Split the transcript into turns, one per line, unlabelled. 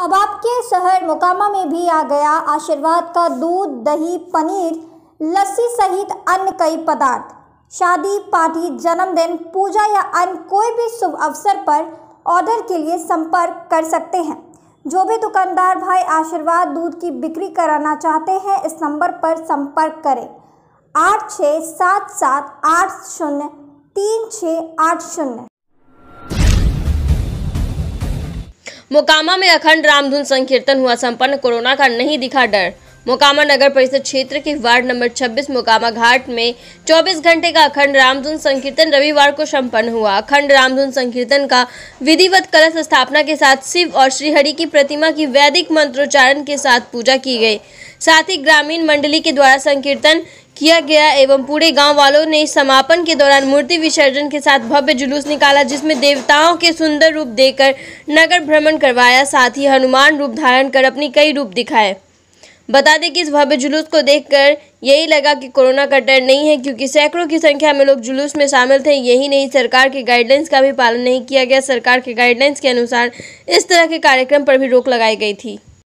अब आपके शहर मोकामा में भी आ गया आशीर्वाद का दूध दही पनीर लस्सी सहित अन्य कई पदार्थ शादी पार्टी जन्मदिन पूजा या अन्य कोई भी शुभ अवसर पर ऑर्डर के लिए संपर्क कर सकते हैं जो भी दुकानदार भाई आशीर्वाद दूध की बिक्री कराना चाहते हैं इस नंबर पर संपर्क करें आठ छः सात सात आठ शून्य तीन छः आठ शून्य मोकामा
में अखंड रामधुन संकीर्तन हुआ संपन्न कोरोना का नहीं दिखा डर मोकामा नगर परिषद क्षेत्र के वार्ड नंबर 26 मोकामा घाट में 24 घंटे का अखंड रामधुन संकीर्तन रविवार को संपन्न हुआ अखंड रामधुन संकीर्तन का विधिवत कलश स्थापना के साथ शिव और श्रीहरि की प्रतिमा की वैदिक मंत्रोच्चारण के साथ पूजा की गई साथ ही ग्रामीण मंडली के द्वारा संकीर्तन किया गया एवं पूरे गांव वालों ने समापन के दौरान मूर्ति विसर्जन के साथ भव्य जुलूस निकाला जिसमें देवताओं के सुंदर रूप देकर नगर भ्रमण करवाया साथ ही हनुमान रूप धारण कर अपनी कई रूप दिखाए बता दें कि इस भव्य जुलूस को देखकर यही लगा कि कोरोना का डर नहीं है क्योंकि सैकड़ों की संख्या में लोग जुलूस में शामिल थे यही नहीं सरकार के गाइडलाइंस का भी पालन नहीं किया गया सरकार के गाइडलाइंस के अनुसार इस तरह के कार्यक्रम पर भी रोक लगाई गई थी